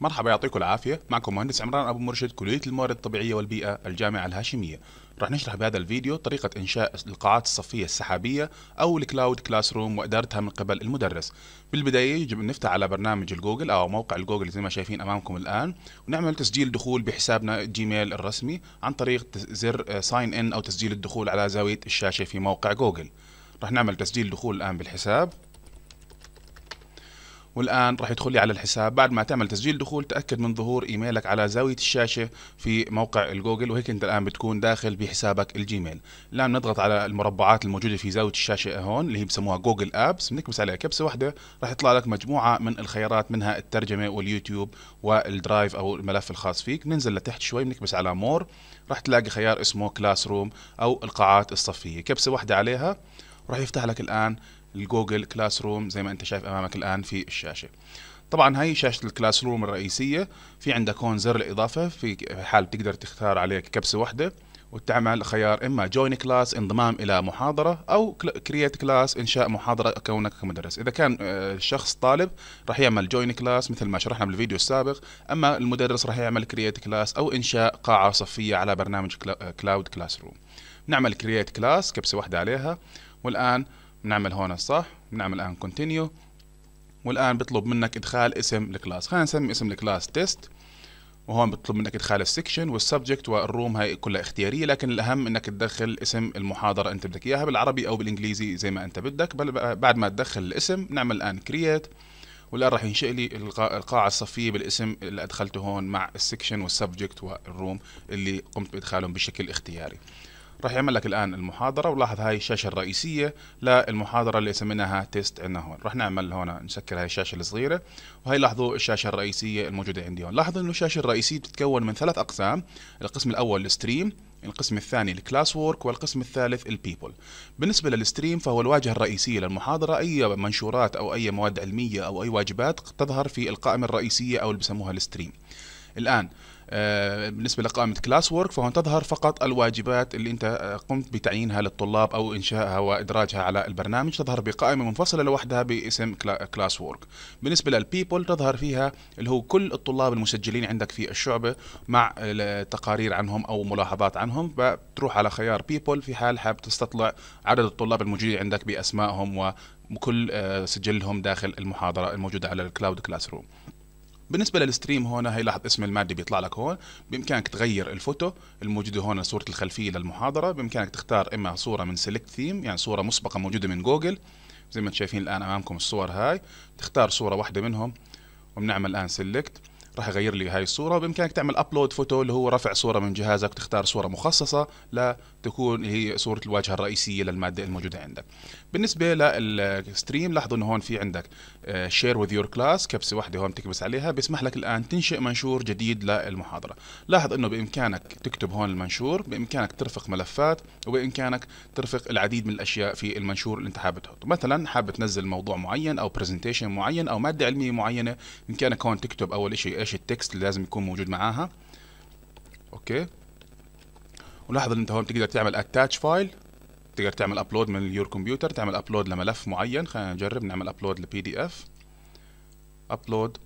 مرحبا يعطيكم العافية معكم مهندس عمران أبو مرشد كلية الموارد الطبيعية والبيئة الجامعة الهاشمية رح نشرح بهذا الفيديو طريقة إنشاء القاعات الصفية السحابية أو الكلاود كلاس روم وإدارتها من قبل المدرس بالبداية يجب أن نفتح على برنامج الجوجل أو موقع الجوجل زي ما شايفين أمامكم الآن ونعمل تسجيل دخول بحسابنا جيميل الرسمي عن طريق زر ساين إن أو تسجيل الدخول على زاوية الشاشة في موقع جوجل رح نعمل تسجيل دخول الآن بالحساب والآن راح يدخل لي على الحساب بعد ما تعمل تسجيل دخول تأكد من ظهور إيميلك على زاوية الشاشة في موقع الجوجل وهيك أنت الآن بتكون داخل بحسابك الجيميل الآن بنضغط على المربعات الموجودة في زاوية الشاشة هون اللي هي بسموها جوجل أبس بنكبس عليها كبسة واحدة راح يطلع لك مجموعة من الخيارات منها الترجمة واليوتيوب والدرايف أو الملف الخاص فيك بننزل لتحت شوي بنكبس على مور راح تلاقي خيار اسمه كلاس روم أو القاعات الصفية كبسة واحدة عليها راح يفتح لك الآن الجوجل كلاس روم زي ما انت شايف امامك الان في الشاشه طبعا هاي شاشة الكلاس روم الرئيسية في عندك هون زر الإضافة في حال تقدر تختار عليك كبسة واحدة وتعمل خيار إما جوين كلاس انضمام إلى محاضرة أو كرييت كلاس إنشاء محاضرة كونك كمدرس إذا كان الشخص آه، طالب راح يعمل جوين كلاس مثل ما شرحنا بالفيديو السابق أما المدرس راح يعمل كرييت كلاس أو إنشاء قاعة صفية على برنامج كلاود كلاس روم نعمل كرييت كلاس كبسة واحدة عليها والآن نعمل هون الصح نعمل الان كونتينيو والان بيطلب منك ادخال اسم الكلاس خلينا نسمي اسم الكلاس تيست وهون بيطلب منك ادخال السكشن والسبجكت والروم هاي كلها اختياريه لكن الاهم انك تدخل اسم المحاضره انت بدك اياها بالعربي او بالانجليزي زي ما انت بدك بل بعد ما تدخل الاسم نعمل الان كرييت والان راح ينشئ لي القاعه الصفيه بالاسم اللي ادخلته هون مع السكشن والسبجكت والروم اللي قمت بادخالهم بشكل اختياري راح يعمل لك الآن المحاضرة ولاحظ هاي الشاشة الرئيسية للمحاضرة اللي سميناها تيست عندنا هون راح نعمل هون نسكر هاي الشاشة الصغيرة وهي لاحظوا الشاشة الرئيسية الموجودة عندي هون لاحظوا انه الشاشة الرئيسية بتتكون من ثلاث أقسام القسم الأول الستريم القسم الثاني الكلاس وورك والقسم الثالث البيبل بالنسبة للستريم فهو الواجهة الرئيسية للمحاضرة أي منشورات أو أي مواد علمية أو أي واجبات تظهر في القائمة الرئيسية أو اللي بسموها الستريم الآن آه، بالنسبه لقائمه كلاس وورك فهون تظهر فقط الواجبات اللي انت آه، قمت بتعيينها للطلاب او انشائها وادراجها على البرنامج تظهر بقائمه منفصله لوحدها باسم كلاس وورك بالنسبه للبيبول تظهر فيها اللي هو كل الطلاب المسجلين عندك في الشعبه مع تقارير عنهم او ملاحظات عنهم بتروح على خيار بيبول في حال حاب تستطلع عدد الطلاب الموجودين عندك باسمائهم وكل آه، سجلهم داخل المحاضره الموجوده على الكلاود كلاس روم بالنسبه للستريم هون هي لاحظ اسم الماده بيطلع لك هون بامكانك تغير الفوتو الموجوده هون صوره الخلفيه للمحاضره بامكانك تختار اما صوره من سيلكت ثيم يعني صوره مسبقه موجوده من جوجل زي ما انتم شايفين الان امامكم الصور هاي تختار صوره واحده منهم وبنعمل الان سيلكت راح يغير لي هاي الصوره وبامكانك تعمل ابلود فوتو اللي هو رفع صوره من جهازك تختار صوره مخصصه لتكون هي صوره الواجهه الرئيسيه للماده الموجوده عندك بالنسبه للستريم لاحظوا انه هون في عندك شير وذ يور كلاس كبسه واحده هون بتكبس عليها بيسمح لك الان تنشئ منشور جديد للمحاضره لاحظ انه بامكانك تكتب هون المنشور بامكانك ترفق ملفات وبامكانك ترفق العديد من الاشياء في المنشور اللي انت حابب تحطه مثلا حابب تنزل موضوع معين او برزنتيشن معين او ماده علميه معينه بامكانك هون تكتب اول شيء ايش التكست اللي لازم يكون موجود معاها اوكي ولاحظ ان انت هون تقدر تعمل اتاتش فايل تقدر تعمل ابلود من اليور كمبيوتر تعمل ابلود لملف معين خلينا نجرب نعمل ابلود لبي دي اف ابلود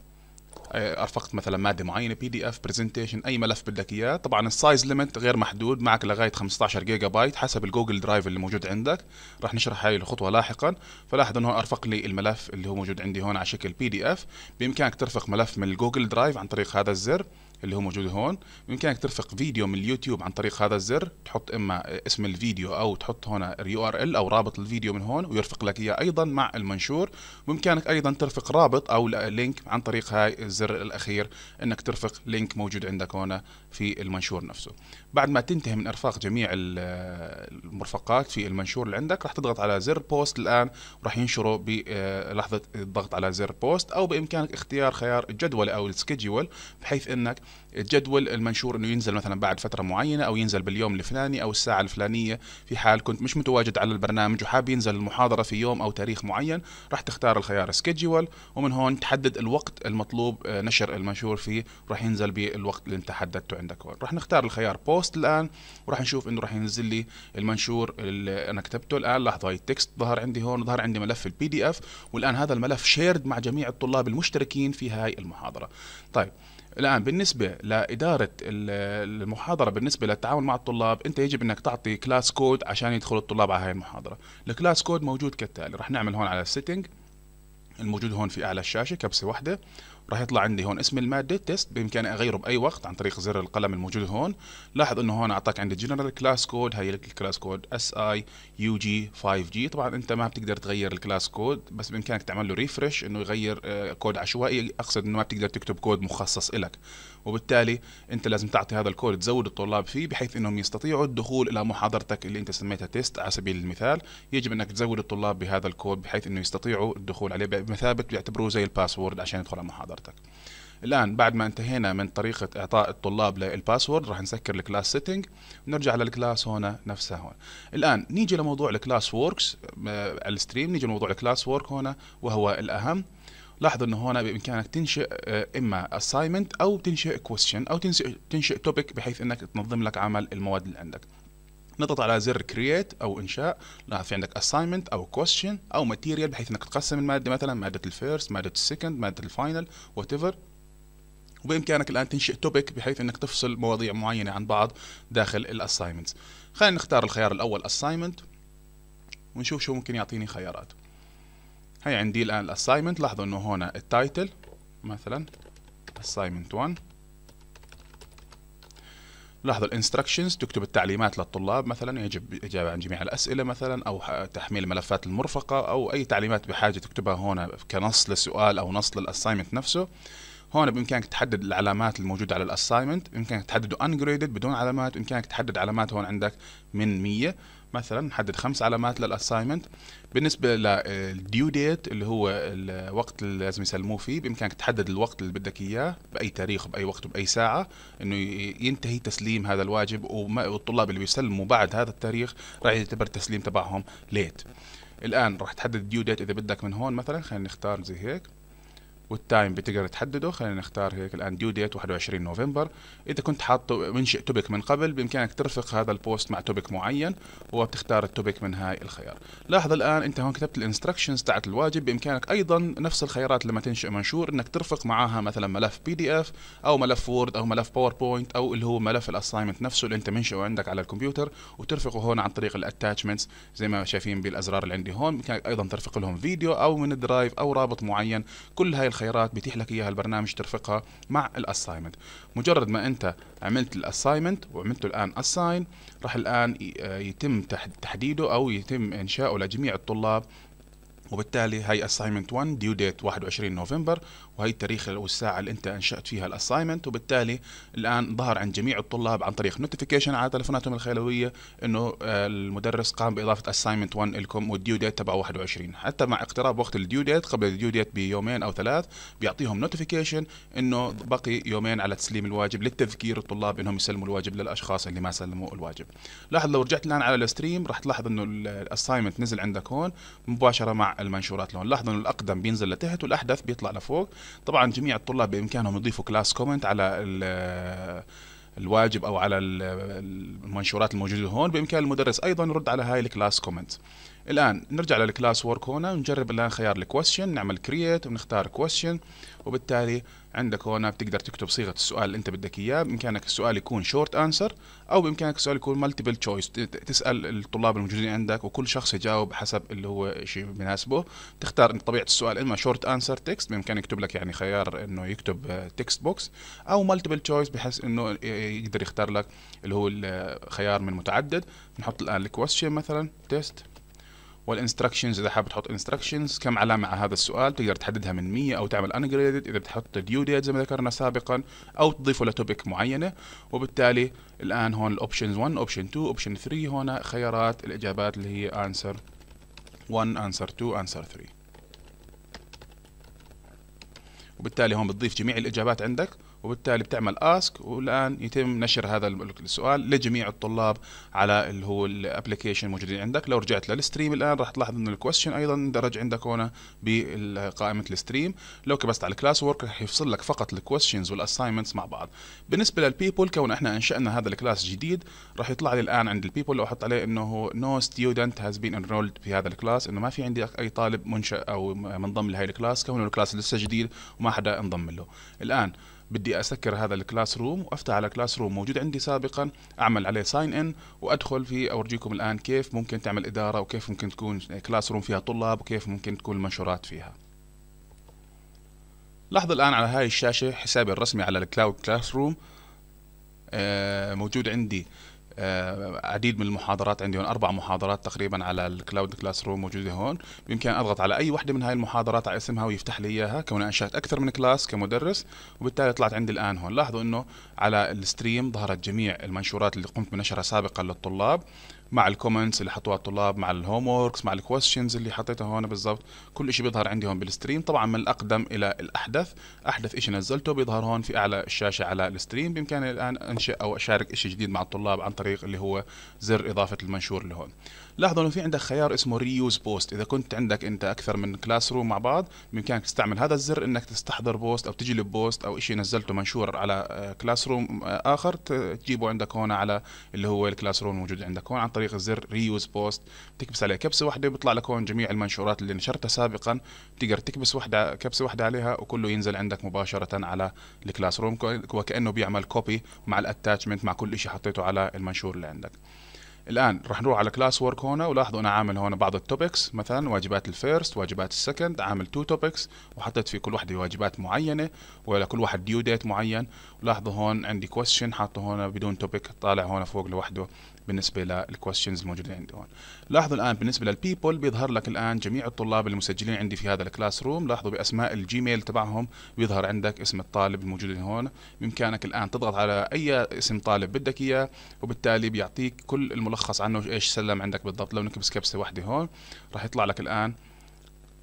آه، ارفقت مثلا ماده معينه بي دي اف برزنتيشن اي ملف بدك اياه طبعا السايز ليمت غير محدود معك لغايه 15 جيجا بايت حسب الجوجل درايف اللي موجود عندك راح نشرح هاي الخطوه لاحقا فلاحظ انه ارفق لي الملف اللي هو موجود عندي هون على شكل بي دي اف بامكانك ترفق ملف من الجوجل درايف عن طريق هذا الزر اللي هو موجود هون بامكانك ترفق فيديو من اليوتيوب عن طريق هذا الزر تحط اما اسم الفيديو او تحط هنا اليو ار ال او رابط الفيديو من هون ويرفق لك اياه ايضا مع المنشور بامكانك ايضا ترفق رابط او لينك عن طريق هاي الزر الاخير انك ترفق لينك موجود عندك هنا في المنشور نفسه بعد ما تنتهي من ارفاق جميع المرفقات في المنشور اللي عندك راح تضغط على زر بوست الان وراح ينشره بلحظه آه، الضغط على زر بوست او بامكانك اختيار خيار الجدول او السكيدجول بحيث انك الجدول المنشور انه ينزل مثلا بعد فتره معينه او ينزل باليوم الفلاني او الساعه الفلانيه في حال كنت مش متواجد على البرنامج وحاب ينزل المحاضره في يوم او تاريخ معين راح تختار الخيار سكيدجول ومن هون تحدد الوقت المطلوب آه، نشر المنشور فيه راح ينزل بالوقت اللي انت حددته عندك هون راح نختار الخيار بوست الان وراح نشوف انه راح ينزل لي المنشور اللي انا كتبته الان لحظه هاي التكست ظهر عندي هون ظهر عندي ملف البي دي اف والان هذا الملف شيرد مع جميع الطلاب المشتركين في هاي المحاضره طيب الان بالنسبه لاداره المحاضره بالنسبه للتعامل مع الطلاب انت يجب انك تعطي كلاس كود عشان يدخل الطلاب على هاي المحاضره الكلاس كود موجود كالتالي رح نعمل هون على السيتنج الموجود هون في اعلى الشاشه كبسه واحده راح يطلع عندي هون اسم الماده تيست بامكاني اغيره باي وقت عن طريق زر القلم الموجود هون لاحظ انه هون اعطاك عندي جنرال كلاس كود هي الكلاس كود اس اي يو جي 5 جي طبعا انت ما بتقدر تغير الكلاس كود بس بامكانك تعمل له ريفرش انه يغير كود آه، عشوائي اقصد انه ما بتقدر تكتب كود مخصص لك وبالتالي انت لازم تعطي هذا الكود تزود الطلاب فيه بحيث انهم يستطيعوا الدخول الى محاضرتك اللي انت سميتها تيست على سبيل المثال يجب انك تزود الطلاب بهذا الكود بحيث انه يستطيعوا الدخول عليه بمثابه بيعتبروه زي الباسورد عشان يدخل على محاضرتك الان بعد ما انتهينا من طريقه اعطاء الطلاب للباسورد راح نسكر الكلاس سيتنج ونرجع للكلاس هنا نفسها هون الان نيجي لموضوع الكلاس وركس آه، الستريم نيجي لموضوع الكلاس ورك هنا وهو الاهم لاحظوا انه هون بامكانك تنشئ آه، اما assignment او تنشئ question او تنشئ تنشئ topic بحيث انك تنظم لك عمل المواد اللي عندك نضغط على زر create او انشاء لاحظ في عندك assignment او question او material بحيث انك تقسم الماده مثلا ماده الفيرست ماده السكند ماده الفاينل وات ايفر وبامكانك الان تنشئ توبيك بحيث انك تفصل مواضيع معينه عن بعض داخل الاساينمنتس خلينا نختار الخيار الاول اساينمنت ونشوف شو ممكن يعطيني خيارات هي عندي الآن الأسايمنت لاحظوا إنه هنا التايتل مثلا assignment 1 لاحظوا الانستراكشنز تكتب التعليمات للطلاب مثلا يجب الإجابة عن جميع الأسئلة مثلا أو تحميل الملفات المرفقة أو أي تعليمات بحاجة تكتبها هنا كنص لسؤال أو نص للأسايمنت نفسه هون بإمكانك تحدد العلامات الموجودة على الأسايمنت بإمكانك تحدده أنجريدد بدون علامات بإمكانك تحدد علامات هون عندك من 100 مثلا نحدد خمس علامات للاساينمنت بالنسبه للديو ديت اللي هو الوقت اللي لازم يسلموه فيه بامكانك تحدد الوقت اللي بدك اياه باي تاريخ باي وقت باي ساعه انه ينتهي تسليم هذا الواجب والطلاب اللي بيسلموا بعد هذا التاريخ راح يعتبر التسليم تبعهم ليت الان راح تحدد الديو ديت اذا بدك من هون مثلا خلينا نختار زي هيك والتايم بتقدر تحدده خلينا نختار هيك الان ديو ديت 21 نوفمبر اذا كنت حاطه منشئ توبك من قبل بامكانك ترفق هذا البوست مع توبك معين وبتختار التوبك من هاي الخيار لاحظ الان انت هون كتبت الانستركشنز تاعت الواجب بامكانك ايضا نفس الخيارات لما تنشئ منشور انك ترفق معاها مثلا ملف بي دي اف او ملف وورد او ملف باوربوينت او اللي هو ملف الاساينمنت نفسه اللي انت منشئه عندك على الكمبيوتر وترفقه هون عن طريق الاتاتشمنتس زي ما شايفين بالازرار اللي عندي هون بامكانك ايضا ترفق لهم فيديو او من الدرايف او رابط معين كل هاي الخيارات الخيارات بيتيح لك اياها البرنامج ترفقها مع الاساينمنت مجرد ما انت عملت الاساينمنت وعملته الان اساين راح الان آه، يتم تحديده او يتم انشاؤه لجميع الطلاب وبالتالي هي assignment 1 ديو ديت 21 نوفمبر وهي التاريخ والساعة اللي انت انشأت فيها الاساينمنت وبالتالي الان ظهر عند جميع الطلاب عن طريق نوتيفيكيشن على تلفوناتهم الخلوية انه آه، المدرس قام باضافة assignment 1 لكم والديو ديت تبع 21 حتى مع اقتراب وقت الديو ديت قبل الديو ديت بيومين او ثلاث بيعطيهم نوتيفيكيشن انه بقي يومين على تسليم الواجب للتذكير الطلاب انهم يسلموا الواجب للاشخاص اللي ما سلموا الواجب لاحظ لو رجعت الان على الستريم راح تلاحظ انه الاساينمنت نزل عندك هون مباشرة مع المنشورات لهون لاحظوا انه الاقدم بينزل لتحت والاحدث بيطلع لفوق طبعا جميع الطلاب بامكانهم يضيفوا كلاس كومنت على الواجب او على المنشورات الموجوده هون بامكان المدرس ايضا يرد على هاي الكلاس كومنت الان نرجع للكلاس ورك هنا ونجرب الان خيار الكويشن نعمل كرييت ونختار كويشن وبالتالي عندك هنا بتقدر تكتب صيغه السؤال اللي انت بدك اياه بامكانك السؤال يكون شورت انسر او بامكانك السؤال يكون مالتيبل تشويس تسال الطلاب الموجودين عندك وكل شخص يجاوب حسب اللي هو شيء بيناسبه تختار طبيعه السؤال اما شورت انسر تكست بامكانك يكتب لك يعني خيار انه يكتب تكست بوكس او مالتيبل تشويس بحيث انه يقدر يختار لك اللي هو الخيار من متعدد نحط الان الكويشن مثلا تيست والانستراكشنز اذا حاب تحط انستراكشنز كم علامه على هذا السؤال تقدر تحددها من 100 او تعمل انجريدد اذا بتحط ديو ديت زي ما ذكرنا سابقا او تضيفه لتوبيك معينه وبالتالي الان هون الاوبشنز 1 اوبشن 2 اوبشن 3 هون خيارات الاجابات اللي هي انسر 1 انسر 2 انسر 3 وبالتالي هون بتضيف جميع الاجابات عندك وبالتالي بتعمل اسك والان يتم نشر هذا السؤال لجميع الطلاب على اللي هو الابلكيشن موجودين عندك لو رجعت للستريم الان راح تلاحظ انه الكويشن ايضا اندرج عندك هنا بقائمه الستريم لو كبست على الكلاس ورك راح يفصل لك فقط الكويشنز والاساينمنتس مع بعض بالنسبه للبيبول كون احنا انشانا هذا الكلاس جديد راح يطلع لي الان عند البيبول لو احط عليه انه نو ستودنت هاز بين انرولد في هذا الكلاس انه ما في عندي اي طالب منشا او منضم لهي الكلاس كونه الكلاس لسه جديد وما حدا انضم له الان بدي اسكر هذا الكلاس روم وافتح على كلاس روم موجود عندي سابقا اعمل عليه ساين ان وادخل فيه اورجيكم الان كيف ممكن تعمل اداره وكيف ممكن تكون كلاس روم فيها طلاب وكيف ممكن تكون المنشورات فيها لاحظ الان على هاي الشاشه حسابي الرسمي على الكلاود كلاس روم موجود عندي آه، عديد من المحاضرات عندي هون اربع محاضرات تقريبا على الكلاود كلاس روم موجوده هون بامكاني اضغط على اي وحده من هاي المحاضرات على اسمها ويفتح لي اياها كون انشات اكثر من كلاس كمدرس وبالتالي طلعت عندي الان هون لاحظوا انه على الستريم ظهرت جميع المنشورات اللي قمت بنشرها سابقا للطلاب مع الكومنتس اللي حطوها الطلاب مع الهوم ووركس مع الكويشنز اللي حطيتها هون بالضبط كل شيء بيظهر عندي هون بالستريم طبعا من الاقدم الى الاحدث احدث شيء نزلته بيظهر هون في اعلى الشاشه على الستريم بامكاني الان انشئ او اشارك شيء جديد مع الطلاب عن طريق اللي هو زر اضافه المنشور اللي هون لاحظوا انه في عندك خيار اسمه ريوز بوست اذا كنت عندك انت اكثر من كلاس روم مع بعض بامكانك تستعمل هذا الزر انك تستحضر بوست او تجلب بوست او شيء نزلته منشور على كلاس آه، روم آه، اخر تجيبه عندك هون على اللي هو الكلاس روم الموجود عندك هون عن طريق طريق زر ريوز بوست تكبس عليه كبسه واحده بيطلع لك هون جميع المنشورات اللي نشرتها سابقا تقدر تكبس واحده كبسه واحده عليها وكله ينزل عندك مباشره على الكلاس روم وكانه بيعمل كوبي مع الاتاتشمنت مع كل شيء حطيته على المنشور اللي عندك الان رح نروح على كلاس ورك هون ولاحظوا انا عامل هون بعض التوبكس مثلا واجبات الفيرست واجبات السكند عامل تو توبكس وحطيت في كل وحده واجبات معينه ولكل واحد ديو ديت معين ولاحظوا هون عندي كويستشن حاطه هون بدون توبك طالع هون فوق لوحده بالنسبه للكويشنز الموجوده عندي هون لاحظوا الان بالنسبه للبيبول بيظهر لك الان جميع الطلاب المسجلين عندي في هذا الكلاس روم لاحظوا باسماء الجيميل تبعهم بيظهر عندك اسم الطالب الموجود هون بامكانك الان تضغط على اي اسم طالب بدك اياه وبالتالي بيعطيك كل الملخص عنه ايش سلم عندك بالضبط لو نكبس سكبسه واحده هون راح يطلع لك الان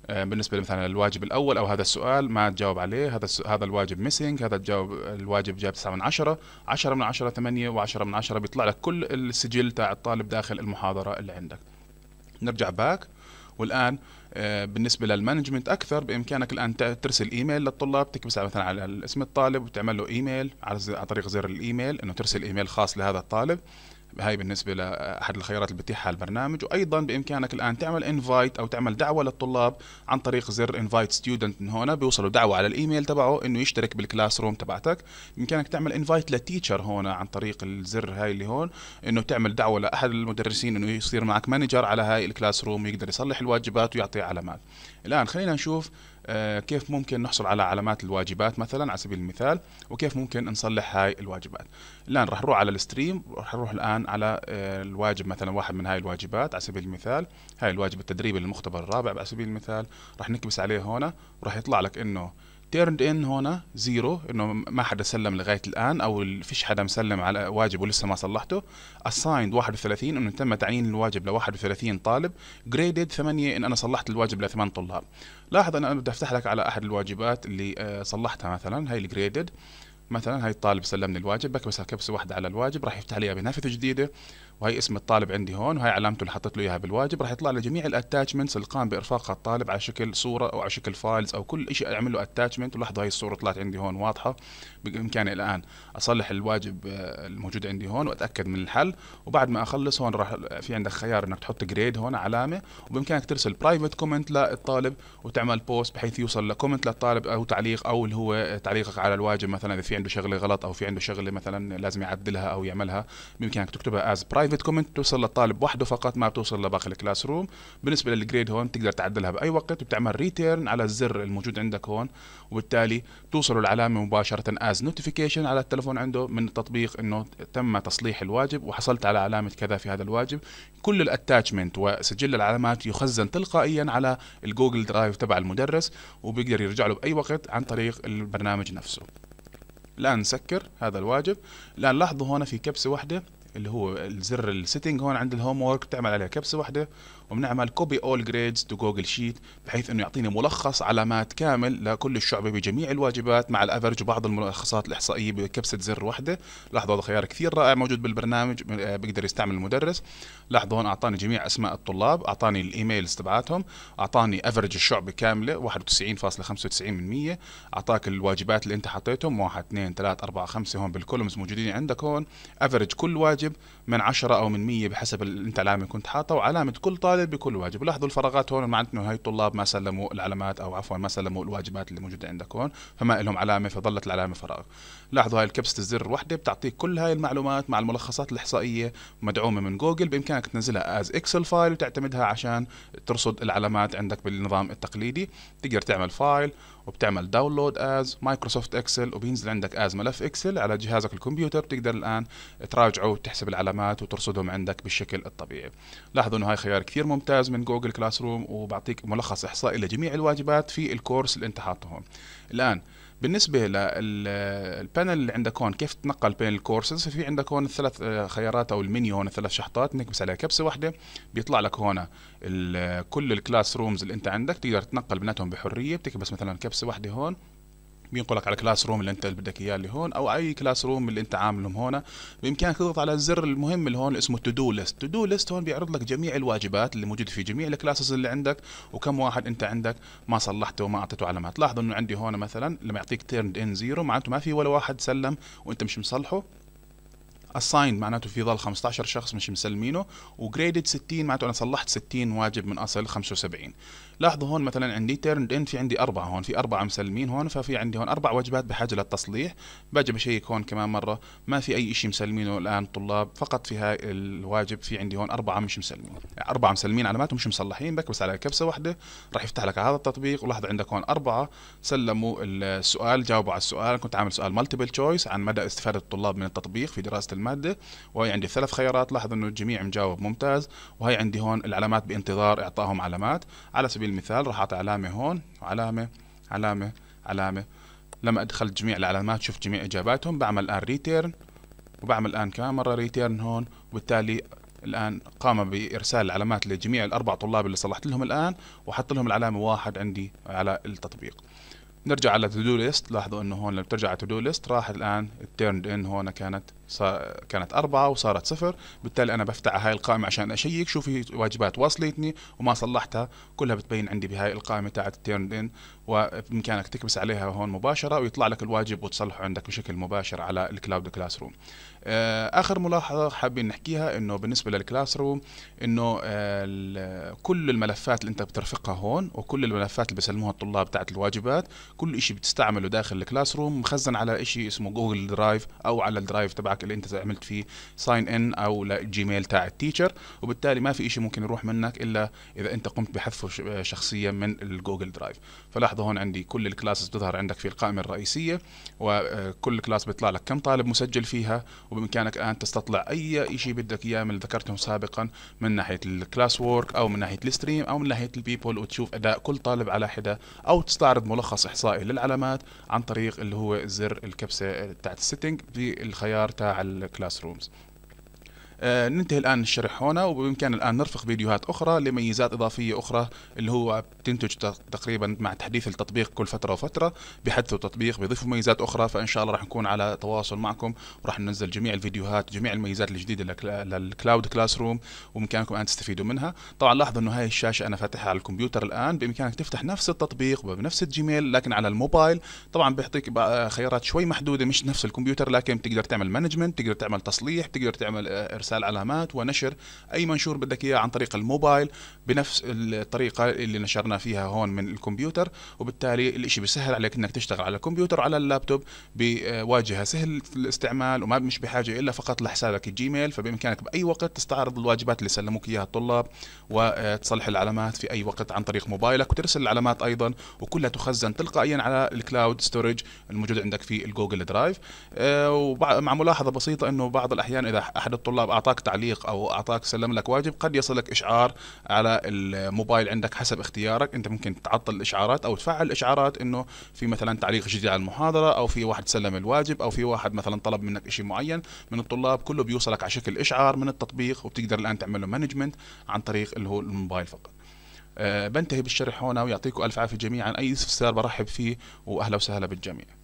آه، بالنسبه مثلا الواجب الاول او هذا السؤال ما تجاوب عليه هذا هذا الواجب ميسنج هذا الجواب الواجب جاب 9 من 10 10 من 10 8 و10 من 10 بيطلع لك كل السجل تاع الطالب داخل المحاضره اللي عندك نرجع باك والان آه، بالنسبه للمانجمنت اكثر بامكانك الان ترسل ايميل للطلاب تكبس مثلا على اسم الطالب وتعمل له ايميل عن طريق زر الايميل انه ترسل ايميل خاص لهذا الطالب هاي بالنسبه لاحد الخيارات اللي بتيحها البرنامج وايضا بامكانك الان تعمل انفايت او تعمل دعوه للطلاب عن طريق زر انفايت ستودنت من هون بيوصلوا دعوه على الايميل تبعه انه يشترك بالكلاس روم تبعتك بامكانك تعمل انفايت لتيتشر هون عن طريق الزر هاي اللي هون انه تعمل دعوه لاحد المدرسين انه يصير معك مانجر على هاي الكلاس روم يقدر يصلح الواجبات ويعطي علامات الان خلينا نشوف آه، كيف ممكن نحصل على علامات الواجبات مثلا على سبيل المثال وكيف ممكن نصلح هاي الواجبات الان راح نروح على الستريم راح نروح الان على آه، الواجب مثلا واحد من هاي الواجبات على سبيل المثال هاي الواجب التدريبي للمختبر الرابع على سبيل المثال راح نكبس عليه هون راح يطلع لك انه تيرند ان هنا زيرو انه ما حدا سلم لغايه الان او فيش حدا مسلم على واجب ولسه ما صلحته اسايند 31 انه تم تعيين الواجب ل 31 طالب جريدد 8 ان انا صلحت الواجب لثمان 8 طلاب لاحظ انا بدي افتح لك على احد الواجبات اللي آه، صلحتها مثلا هي الجريدد مثلا هاي الطالب سلمني الواجب بكبس كبسه واحده على الواجب راح يفتح لي بنافذه جديده وهي اسم الطالب عندي هون وهي علامته اللي حطيت له اياها بالواجب راح يطلع لي جميع الاتاتشمنتس اللي قام بارفاقها الطالب على شكل صوره او على شكل فايلز او كل شيء اعمل له اتاتشمنت ولاحظوا هاي الصوره طلعت عندي هون واضحه بامكاني الان اصلح الواجب آه، الموجود عندي هون واتاكد من الحل وبعد ما اخلص هون راح في عندك خيار انك تحط جريد هون علامه وبامكانك ترسل برايفت كومنت للطالب وتعمل بوست بحيث يوصل لكومنت للطالب او تعليق او اللي هو تعليقك على الواجب مثلا اذا في عنده شغله غلط او في عنده شغله مثلا لازم يعدلها او يعملها بامكانك تكتبها از برايفت برايفت كومنت توصل للطالب وحده فقط ما بتوصل لباقي الكلاس روم بالنسبه للجريد هون بتقدر تعدلها باي وقت وبتعمل ريتيرن على الزر الموجود عندك هون وبالتالي توصل العلامه مباشره از نوتيفيكيشن على التلفون عنده من التطبيق انه تم تصليح الواجب وحصلت على علامه كذا في هذا الواجب كل الاتاتشمنت وسجل العلامات يخزن تلقائيا على الجوجل درايف تبع المدرس وبيقدر يرجع له باي وقت عن طريق البرنامج نفسه الآن نسكر هذا الواجب الآن لاحظوا هنا في كبسة واحدة اللي هو الزر السيتنج هون عند الهوم وورك بتعمل عليه كبسه واحده وبنعمل كوبي اول جريدز تو جوجل شيت بحيث انه يعطيني ملخص علامات كامل لكل الشعبه بجميع الواجبات مع الافرج وبعض الملخصات الاحصائيه بكبسه زر واحده لاحظوا هذا خيار كثير رائع موجود بالبرنامج بيقدر آه، يستعمل المدرس لاحظوا هون اعطاني جميع اسماء الطلاب اعطاني الايميلز تبعاتهم اعطاني افرج الشعبه كامله 91.95% اعطاك الواجبات اللي انت حطيتهم 1 2 3 4 5 هون بالكولمز موجودين عندك هون افرج كل واجب من 10 او من 100 بحسب اللي انت علامه كنت حاطه وعلامه كل طالب الوالد بكل واجب لاحظوا الفراغات هون معناته انه هاي الطلاب ما سلموا العلامات او عفوا ما سلموا الواجبات اللي موجوده عندكم فما لهم علامه فظلت العلامه فراغ لاحظوا هاي الكبسه الزر الواحده بتعطيك كل هاي المعلومات مع الملخصات الاحصائيه مدعومه من جوجل بامكانك تنزلها از اكسل فايل وتعتمدها عشان ترصد العلامات عندك بالنظام التقليدي تقدر تعمل فايل وبتعمل داونلود از مايكروسوفت اكسل وبينزل عندك از ملف اكسل على جهازك الكمبيوتر بتقدر الان تراجعه وتحسب العلامات وترصدهم عندك بالشكل الطبيعي لاحظوا انه هاي خيار كثير ممتاز من جوجل كلاس روم وبعطيك ملخص احصائي لجميع الواجبات في الكورس اللي انت حاطه هون الان بالنسبه للبانل اللي عندك هون كيف تتنقل بين الكورسز في عندك هون الثلاث آه، خيارات او المنيو هون الثلاث شحطات نكبس عليها كبسه واحده بيطلع لك هون كل الكلاس رومز اللي انت عندك تقدر تتنقل بيناتهم بحريه بتكبس مثلا كبسه واحده هون بينقلك على الكلاس روم اللي انت بدك اياه اللي هون او اي كلاس روم اللي انت عاملهم هون بامكانك تضغط على الزر المهم اللي هون اسمه تو دو ليست تو دو ليست هون بيعرض لك جميع الواجبات اللي موجوده في جميع الكلاسز اللي عندك وكم واحد انت عندك ما صلحته وما اعطيته علامات لاحظ انه عندي هون مثلا لما يعطيك تيرند ان زيرو معناته ما في ولا واحد سلم وانت مش مصلحه اساين معناته في ظل 15 شخص مش مسلمينه وجريدد 60 معناته انا صلحت 60 واجب من اصل 75 لاحظوا هون مثلا عندي تيرند ان في عندي أربعة هون في أربعة مسلمين هون ففي عندي هون أربع وجبات بحاجة للتصليح باجي بشيك هون كمان مرة ما في أي شيء مسلمينه الآن الطلاب فقط في هاي الواجب في عندي هون أربعة مش مسلمين أربعة مسلمين علاماتهم مش مصلحين بكبس على كبسة واحدة راح يفتح لك هذا التطبيق ولاحظ عندك هون أربعة سلموا السؤال جاوبوا على السؤال كنت عامل سؤال مالتيبل تشويس عن مدى استفادة الطلاب من التطبيق في دراسة المادة وهي عندي ثلاث خيارات لاحظ إنه الجميع مجاوب ممتاز وهي عندي هون العلامات بانتظار إعطائهم علامات على سبيل سبيل المثال راح اعطي علامه هون وعلامه علامه علامه لما ادخل جميع العلامات شوف جميع اجاباتهم بعمل الان ريتيرن وبعمل الان كمان مره ريتيرن هون وبالتالي الان قام بارسال العلامات لجميع الاربع طلاب اللي صلحت لهم الان وحط لهم العلامه واحد عندي على التطبيق نرجع على تو دو ليست لاحظوا انه هون لما ترجع على تو دو ليست راحت الان تيرند ان هون كانت صار كانت أربعة وصارت صفر بالتالي أنا بفتح على هاي القائمة عشان أشيك شو في واجبات واصلتني وما صلحتها كلها بتبين عندي بهاي القائمة تاعت التيرند إن وبإمكانك تكبس عليها هون مباشرة ويطلع لك الواجب وتصلحه عندك بشكل مباشر على الكلاود كلاس روم آخر ملاحظة حابين نحكيها إنه بالنسبة للكلاس روم إنه آه، كل الملفات اللي أنت بترفقها هون وكل الملفات اللي بيسلموها الطلاب تاعت الواجبات كل شيء بتستعمله داخل الكلاس روم مخزن على شيء اسمه جوجل درايف أو على الدرايف تبعك تبعك اللي انت عملت فيه ساين ان او للجيميل تاع التيشر وبالتالي ما في شيء ممكن يروح منك الا اذا انت قمت بحذفه شخصيا من الجوجل درايف فلاحظوا هون عندي كل الكلاسز بتظهر عندك في القائمه الرئيسيه وكل آه، كلاس بيطلع لك كم طالب مسجل فيها وبامكانك الان تستطلع اي شيء بدك اياه من اللي ذكرتهم سابقا من ناحيه الكلاس وورك او من ناحيه الستريم او من ناحيه البيبول وتشوف اداء كل طالب على حده او تستعرض ملخص احصائي للعلامات عن طريق اللي هو زر الكبسه تاعت السيتنج بالخيار تاع على الكلاس رومز آه، ننتهي الان الشرح هنا وبامكان الان نرفق فيديوهات اخرى لميزات اضافيه اخرى اللي هو تنتج تقريبا مع تحديث التطبيق كل فتره وفتره بحدثوا التطبيق بيضيفوا ميزات اخرى فان شاء الله راح نكون على تواصل معكم وراح ننزل جميع الفيديوهات جميع الميزات الجديده للكلاود كلاس روم وبامكانكم الان تستفيدوا منها طبعا لاحظوا انه هاي الشاشه انا فاتحها على الكمبيوتر الان بامكانك تفتح نفس التطبيق وبنفس الجيميل لكن على الموبايل طبعا بيعطيك خيارات شوي محدوده مش نفس الكمبيوتر لكن تقدر تعمل مانجمنت تقدر تعمل تصليح تقدر تعمل آه، ارسال علامات ونشر اي منشور بدك اياه عن طريق الموبايل بنفس الطريقه اللي نشرنا فيها هون من الكمبيوتر وبالتالي الاشي بيسهل عليك انك تشتغل على الكمبيوتر على اللابتوب بواجهه سهل الاستعمال وما مش بحاجه الا فقط لحسابك الجيميل فبامكانك باي وقت تستعرض الواجبات اللي سلموك اياها الطلاب وتصلح العلامات في اي وقت عن طريق موبايلك وترسل العلامات ايضا وكلها تخزن تلقائيا على الكلاود ستورج الموجود عندك في الجوجل درايف آه، ومع ملاحظه بسيطه انه بعض الاحيان اذا احد الطلاب اعطاك تعليق او اعطاك سلم لك واجب قد يصلك اشعار على الموبايل عندك حسب اختيارك انت ممكن تعطل الاشعارات او تفعل الاشعارات انه في مثلا تعليق جديد على المحاضره او في واحد سلم الواجب او في واحد مثلا طلب منك شيء معين من الطلاب كله بيوصلك على شكل اشعار من التطبيق وبتقدر الان تعمل له مانجمنت عن طريق اللي هو الموبايل فقط أه بنتهي بالشرح هنا ويعطيكم الف عافيه جميعا اي استفسار برحب فيه واهلا وسهلا بالجميع